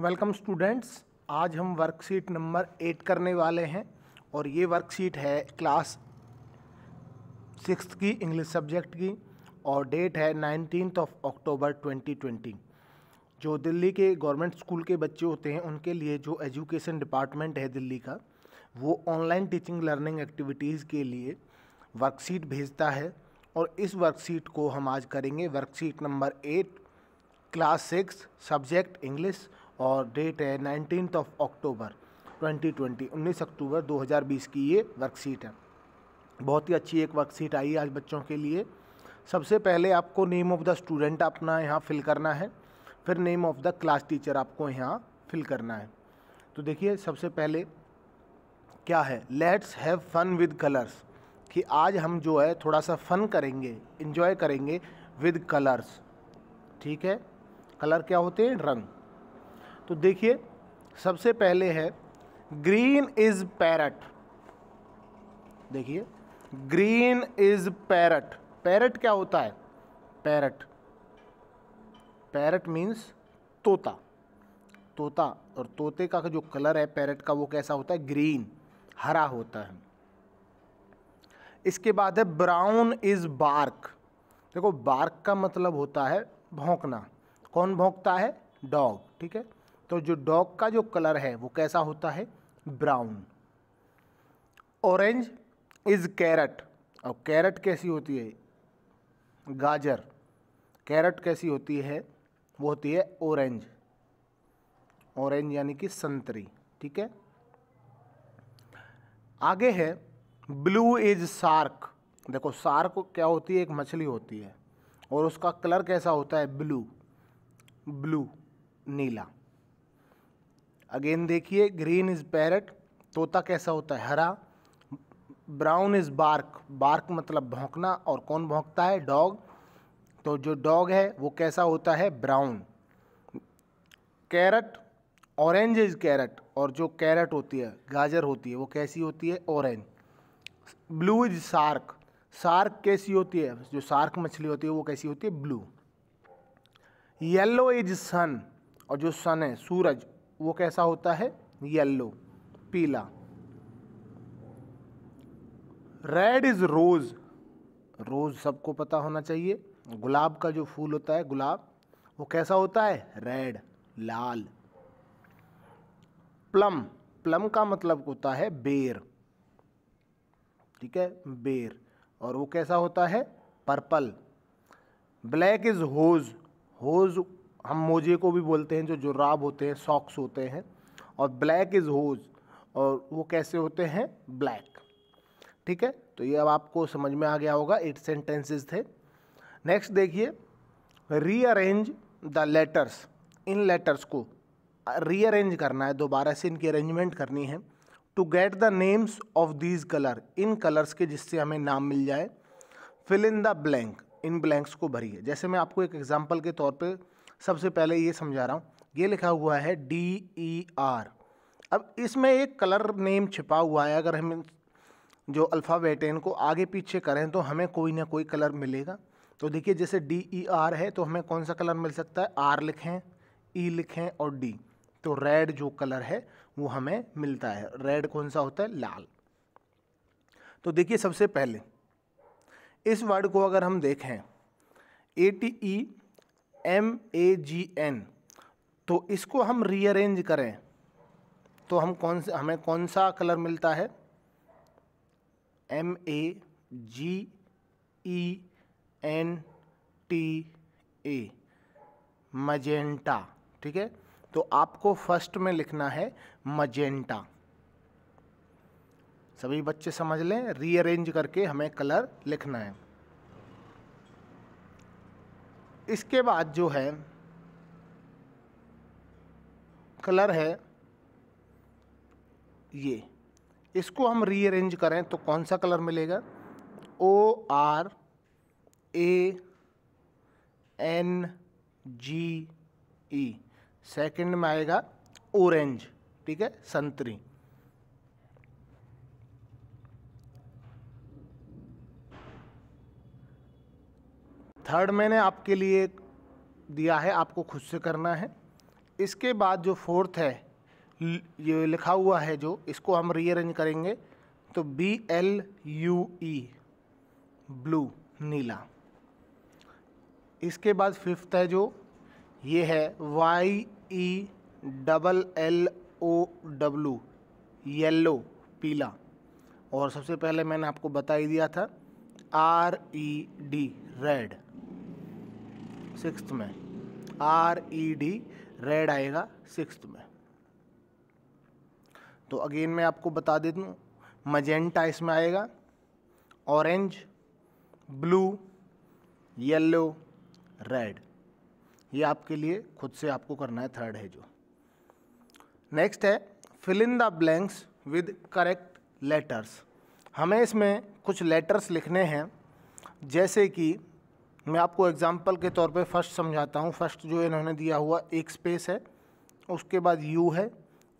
Welcome students आज हम worksheet number eight करने वाले हैं और ये वर्कशीट है क्लास सिक्स की इंग्लिश सब्जेक्ट की और डेट है नाइनटीन ऑफ अक्टूबर 2020 जो दिल्ली के गवर्नमेंट स्कूल के बच्चे होते हैं उनके लिए जो एजुकेशन डिपार्टमेंट है दिल्ली का वो ऑनलाइन टीचिंग लर्निंग एक्टिविटीज़ के लिए वर्कशीट भेजता है और इस वर्कशीट को हम आज करेंगे worksheet number eight class six subject English और डेट है नाइनटीन ऑफ अक्टूबर 2020 19 अक्टूबर 2020 की ये वर्कशीट है बहुत ही अच्छी एक वर्कशीट आई आज बच्चों के लिए सबसे पहले आपको नेम ऑफ़ द स्टूडेंट अपना यहाँ फिल करना है फिर name of the class teacher आपको यहाँ फिल करना है तो देखिए सबसे पहले क्या है let's have fun with colours कि आज हम जो है थोड़ा सा फन करेंगे इन्जॉय करेंगे विद कलर्स ठीक है कलर क्या होते हैं रंग तो देखिए सबसे पहले है ग्रीन इज पैरट देखिए ग्रीन इज पैरट पैरट क्या होता है पैरट पैरट मीन्स तोता तोता और तोते का जो कलर है पैरट का वो कैसा होता है ग्रीन हरा होता है इसके बाद है ब्राउन इज़ बार्क देखो बार्क का मतलब होता है भौंकना कौन भौंकता है डॉग ठीक है तो जो डॉग का जो कलर है वो कैसा होता है ब्राउन ऑरेंज इज़ कैरट और कैरट कैसी होती है गाजर कैरेट कैसी होती है वो होती है ऑरेंज ऑरेंज यानी कि संतरी ठीक है आगे है ब्लू इज सार्क देखो सार्क क्या होती है एक मछली होती है और उसका कलर कैसा होता है ब्लू ब्लू नीला अगेन देखिए ग्रीन इज़ पैरट तोता कैसा होता है हरा ब्राउन इज़ बार्क बार्क मतलब भौंकना और कौन भौंकता है डॉग तो जो डॉग है वो कैसा होता है brown carrot orange is carrot और जो कैरट होती है गाजर होती है वो कैसी होती है orange blue is shark shark कैसी होती है जो सार्क मछली होती है वो कैसी होती है ब्लू येलो इज सन और जो सन है सूरज वो कैसा होता है येल्लो पीला रेड इज़ रोज़ रोज़ सबको पता होना चाहिए गुलाब का जो फूल होता है गुलाब वो कैसा होता है रेड लाल प्लम प्लम का मतलब होता है बेर ठीक है बेर और वो कैसा होता है purple black is hose hose हम मोजे को भी बोलते हैं जो जुराब होते हैं सॉक्स होते हैं और ब्लैक इज़ होज और वो कैसे होते हैं ब्लैक ठीक है तो ये अब आपको समझ में आ गया होगा एट सेंटेंसेस थे नेक्स्ट देखिए रीअरेंज द लेटर्स इन लेटर्स को रीअरेंज करना है दोबारा से इनकी अरेंजमेंट करनी है to get the names of these colour इन कलर्स के जिससे हमें नाम मिल जाए फिल इन द ब्लैंक इन ब्लैंक्स को भरिए जैसे मैं आपको एक एग्जाम्पल के तौर पर सबसे पहले ये समझा रहा हूँ ये लिखा हुआ है डी ई आर अब इसमें एक कलर नेम छिपा हुआ है अगर हम जो अल्फ़ाबेट है इनको आगे पीछे करें तो हमें कोई ना कोई कलर मिलेगा तो देखिए जैसे डी ई आर है तो हमें कौन सा कलर मिल सकता है आर लिखें ई e लिखें और डी तो रेड जो कलर है वो हमें मिलता है रेड कौन सा होता है लाल तो देखिए सबसे पहले इस वर्ड को अगर हम देखें A T E M A G N तो इसको हम रीअरेंज करें तो हम कौन से हमें कौन सा कलर मिलता है M A G E N T A magenta ठीक है तो आपको फर्स्ट में लिखना है मजेंटा सभी बच्चे समझ लें रीअरेंज करके हमें कलर लिखना है इसके बाद जो है कलर है ये इसको हम रीअरेंज करें तो कौन सा कलर मिलेगा O R A N G E second में आएगा ऑरेंज ठीक है संतरी थर्ड मैंने आपके लिए दिया है आपको खुद से करना है इसके बाद जो फोर्थ है ये लिखा हुआ है जो इसको हम रीअरेंज करेंगे तो B L U E blue नीला इसके बाद फिफ्थ है जो ये है Y E double L O W yellow पीला और सबसे पहले मैंने आपको बता ही दिया था R E D red six में आर ई डी रेड आएगा सिक्स में तो अगेन मैं आपको बता दे दूँ मजेंटा इसमें आएगा ऑरेंज ब्लू येलो रेड ये आपके लिए खुद से आपको करना है थर्ड है जो नेक्स्ट है fill in the blanks with correct letters हमें इसमें कुछ लेटर्स लिखने हैं जैसे कि मैं आपको एग्ज़ाम्पल के तौर पे फर्स्ट समझाता हूँ फर्स्ट जो इन्होंने दिया हुआ एक स्पेस है उसके बाद यू है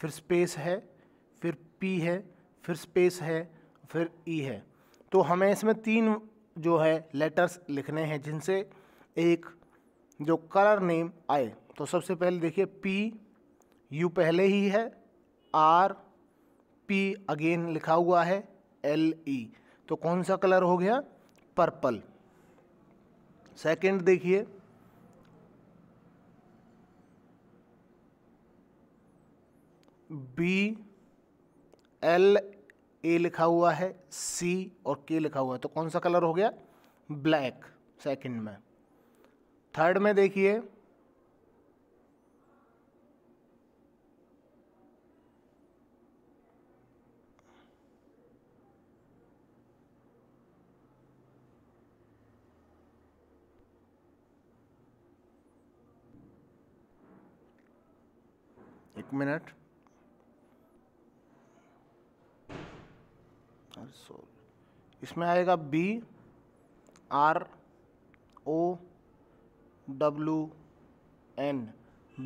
फिर स्पेस है फिर पी है फिर स्पेस है फिर ई e है तो हमें इसमें तीन जो है लेटर्स लिखने हैं जिनसे एक जो कलर नेम आए तो सबसे पहले देखिए पी यू पहले ही है आर पी अगेन लिखा हुआ है एल ई e। तो कौन सा कलर हो गया पर्पल सेकंड देखिए बी एल ए लिखा हुआ है सी और के लिखा हुआ है तो कौन सा कलर हो गया ब्लैक सेकंड में थर्ड में देखिए एक मिनट इसमें आएगा B R O W N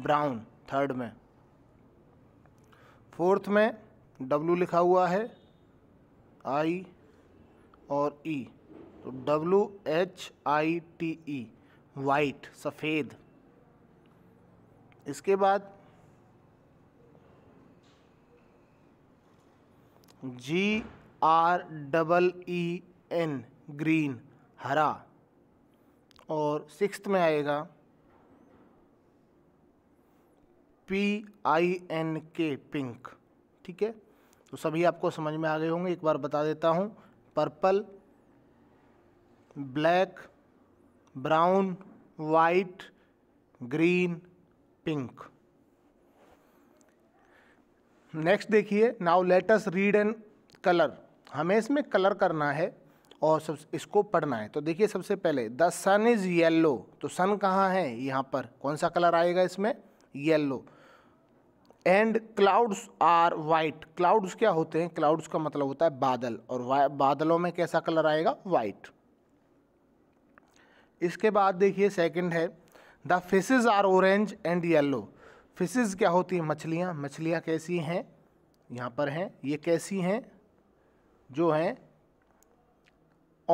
brown third में फोर्थ में डब्लू लिखा हुआ है आई और ई e। तो W H I T E white सफ़ेद इसके बाद G R double E N green हरा और सिक्स्थ में आएगा P I N K pink ठीक है तो सभी आपको समझ में आ गए होंगे एक बार बता देता हूँ purple black brown white green pink next देखिए now let's read and colour हमें इसमें कलर करना है और सब इसको पढ़ना है तो देखिए सबसे पहले द सन इज़ येल्लो तो सन कहाँ है यहाँ पर कौन सा कलर आएगा इसमें yellow and clouds are white clouds क्या होते हैं क्लाउड्स का मतलब होता है बादल और बादलों में कैसा कलर आएगा वाइट इसके बाद देखिए सेकंड है the faces are orange and yellow fishes क्या होती हैं मछलियाँ मछलियाँ कैसी हैं यहाँ पर हैं ये कैसी हैं जो हैं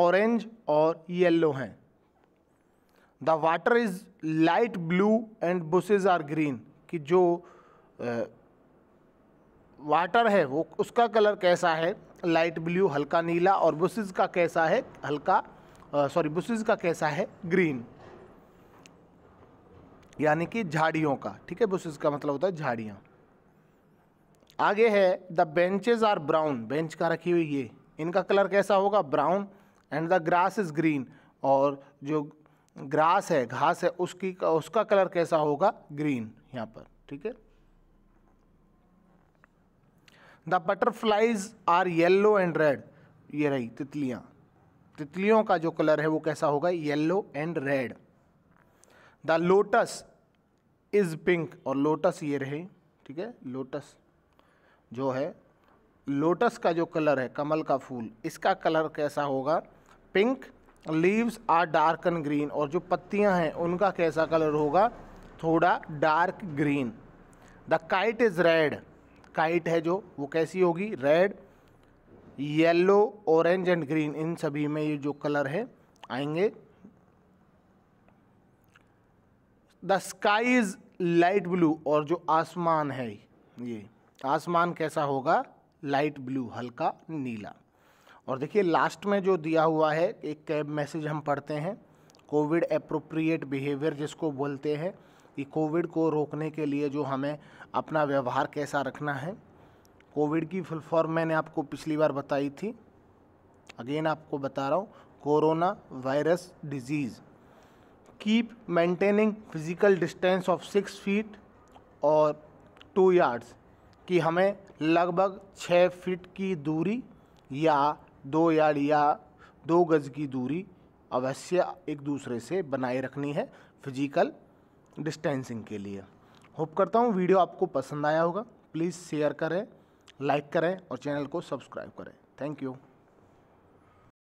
ऑरेंज और येलो हैं the water is light blue and bushes are green कि जो वाटर है वो उसका कलर कैसा है लाइट ब्लू हल्का नीला और बुसेज का कैसा है हल्का सॉरी बुसेज का कैसा है ग्रीन यानी कि झाड़ियों का ठीक है बुशेज का मतलब होता है झाड़ियाँ आगे है the benches are brown bench का रखी हुई ये इनका कलर कैसा होगा brown and the grass is green और जो ग्रास है घास है उसकी उसका कलर कैसा होगा ग्रीन यहाँ पर ठीक है the butterflies are yellow and red ये रही तितलियाँ तितलियों का जो कलर है वो कैसा होगा yellow and red the lotus is pink और लोटस ये रहे ठीक है लोटस जो है लोटस का जो कलर है कमल का फूल इसका कलर कैसा होगा pink leaves are dark and green और जो पत्तियां हैं उनका कैसा कलर होगा थोड़ा dark green the kite is red kite है जो वो कैसी होगी red yellow orange and green इन सभी में ये जो कलर है आएंगे the sky is light blue और जो आसमान है ये आसमान कैसा होगा लाइट ब्लू हल्का नीला और देखिए लास्ट में जो दिया हुआ है एक कैब मैसेज हम पढ़ते हैं कोविड अप्रोप्रिएट बिहेवियर जिसको बोलते हैं कि कोविड को रोकने के लिए जो हमें अपना व्यवहार कैसा रखना है कोविड की फुल फॉर्म मैंने आपको पिछली बार बताई थी अगेन आपको बता रहा हूँ corona virus disease keep maintaining physical distance of six feet और टू यार्ड्स कि हमें लगभग छः फीट की दूरी या दो यार्ड या दो गज़ की दूरी अवश्य एक दूसरे से बनाए रखनी है फिजिकल डिस्टेंसिंग के लिए होप करता हूँ वीडियो आपको पसंद आया होगा प्लीज़ शेयर करें लाइक करें और चैनल को सब्सक्राइब करें थैंक यू